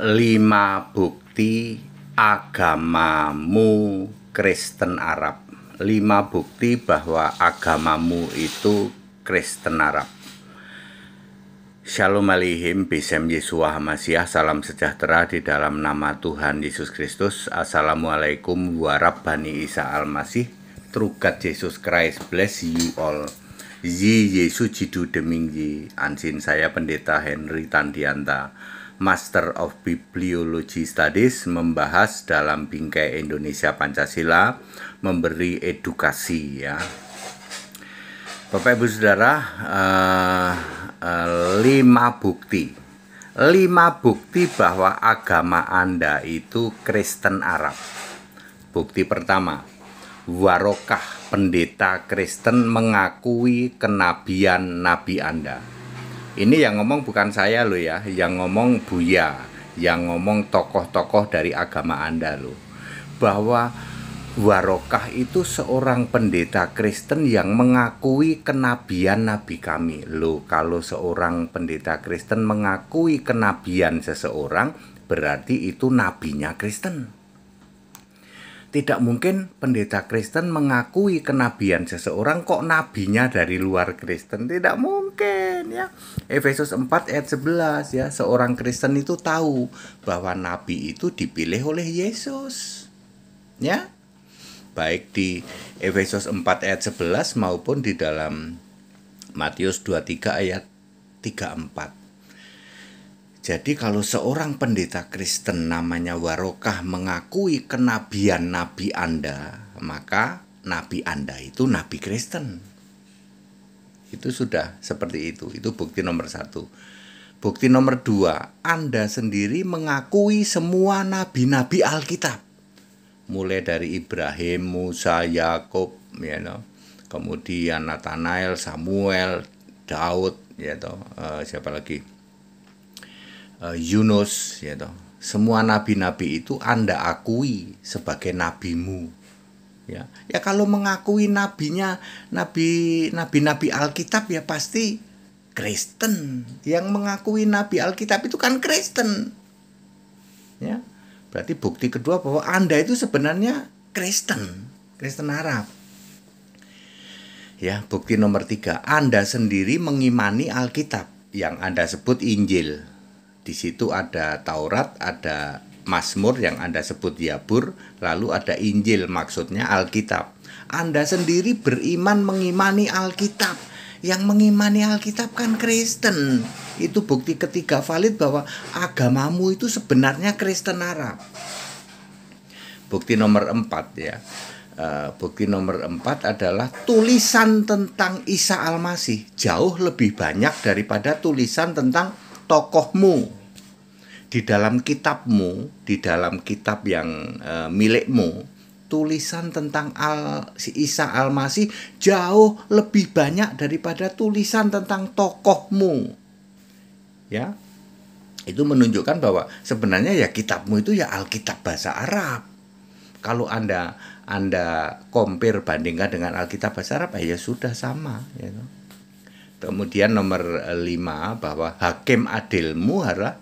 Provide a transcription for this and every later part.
lima bukti agamamu Kristen Arab. Lima bukti bahwa agamamu itu Kristen Arab. Shalom alihim, bisem Yesua Hamasiah, salam sejahtera di dalam nama Tuhan Yesus Kristus. Assalamualaikum Warab warahmatullahi Isa Masih trugat Yesus Christ, bless you all. Yi Yesu Jidu Demingji, ansin saya pendeta Henry Tandianta Master of Bibliology Studies membahas dalam bingkai Indonesia Pancasila memberi edukasi ya. Bapak Ibu Saudara, uh, uh, lima bukti. Lima bukti bahwa agama Anda itu Kristen Arab. Bukti pertama, Warokah pendeta Kristen mengakui kenabian Nabi Anda ini yang ngomong bukan saya loh ya, yang ngomong Buya, yang ngomong tokoh-tokoh dari agama Anda loh. Bahwa Warokah itu seorang pendeta Kristen yang mengakui kenabian Nabi kami. Loh, kalau seorang pendeta Kristen mengakui kenabian seseorang, berarti itu nabinya Kristen tidak mungkin pendeta Kristen mengakui kenabian seseorang kok nabinya dari luar Kristen. Tidak mungkin ya. Efesus 4 ayat 11 ya, seorang Kristen itu tahu bahwa nabi itu dipilih oleh Yesus. Ya. Baik di Efesus 4 ayat 11 maupun di dalam Matius 23 ayat 34 jadi kalau seorang pendeta Kristen namanya Warokah mengakui kenabian nabi Anda, maka nabi Anda itu nabi Kristen. Itu sudah seperti itu. Itu bukti nomor satu. Bukti nomor dua, Anda sendiri mengakui semua nabi-nabi Alkitab. Mulai dari Ibrahim, Musa, Yakub, you ya, know. kemudian Nathanael, Samuel, Daud, ya you know. uh, eh, siapa lagi? uh, Yunus ya toh semua nabi-nabi itu Anda akui sebagai nabimu. Ya. Ya kalau mengakui nabinya nabi nabi-nabi Alkitab ya pasti Kristen. Yang mengakui nabi Alkitab itu kan Kristen. Ya. Berarti bukti kedua bahwa Anda itu sebenarnya Kristen, Kristen Arab. Ya, bukti nomor tiga, Anda sendiri mengimani Alkitab yang Anda sebut Injil di situ ada Taurat, ada Mazmur yang Anda sebut Yabur, lalu ada Injil maksudnya Alkitab. Anda sendiri beriman mengimani Alkitab. Yang mengimani Alkitab kan Kristen. Itu bukti ketiga valid bahwa agamamu itu sebenarnya Kristen Arab. Bukti nomor empat ya. Eh, bukti nomor empat adalah tulisan tentang Isa Almasih jauh lebih banyak daripada tulisan tentang tokohmu di dalam kitabmu, di dalam kitab yang e, milikmu, tulisan tentang Al si Isa Al-Masih jauh lebih banyak daripada tulisan tentang tokohmu. Ya. Itu menunjukkan bahwa sebenarnya ya kitabmu itu ya Alkitab bahasa Arab. Kalau Anda Anda compare bandingkan dengan Alkitab bahasa Arab ya sudah sama ya. You know Kemudian nomor eh, lima bahwa hakim adil muhara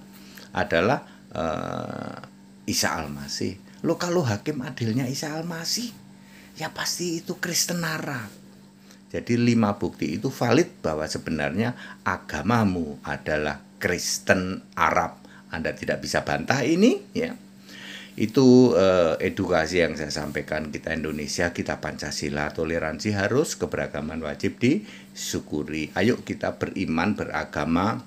adalah uh, Isa Al-Masih. Lo kalau hakim adilnya Isa Al-Masih, ya pasti itu Kristen Arab. Jadi lima bukti itu valid bahwa sebenarnya agamamu adalah Kristen Arab. Anda tidak bisa bantah ini, ya. Itu eh, edukasi yang saya sampaikan kita Indonesia, kita Pancasila, toleransi harus, keberagaman wajib disyukuri. Ayo kita beriman, beragama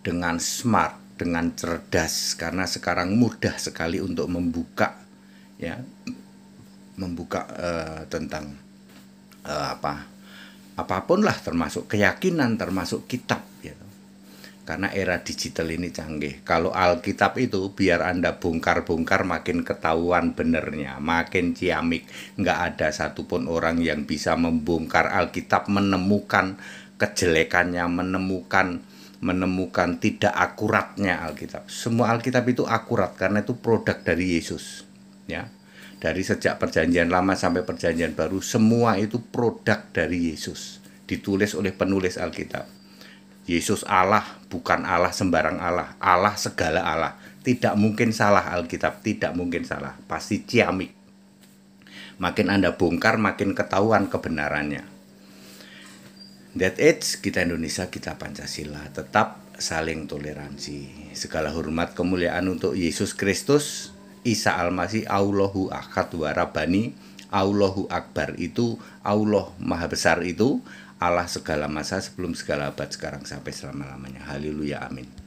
dengan smart, dengan cerdas karena sekarang mudah sekali untuk membuka ya membuka eh, tentang eh, apa apapun lah termasuk keyakinan termasuk kitab gitu karena era digital ini canggih. Kalau Alkitab itu biar Anda bongkar-bongkar makin ketahuan benernya, makin ciamik. Nggak ada satupun orang yang bisa membongkar Alkitab menemukan kejelekannya, menemukan menemukan tidak akuratnya Alkitab. Semua Alkitab itu akurat karena itu produk dari Yesus. Ya. Dari sejak perjanjian lama sampai perjanjian baru semua itu produk dari Yesus ditulis oleh penulis Alkitab Yesus Allah bukan Allah sembarang Allah, Allah segala Allah. Tidak mungkin salah Alkitab, tidak mungkin salah, pasti ciamik. Makin Anda bongkar, makin ketahuan kebenarannya. That age kita Indonesia, kita Pancasila, tetap saling toleransi. Segala hormat kemuliaan untuk Yesus Kristus, Isa Almasih, Allahu Akad warabani Allahu Akbar itu Allah Maha Besar itu Allah segala masa sebelum segala abad sekarang sampai selama-lamanya. Haleluya amin.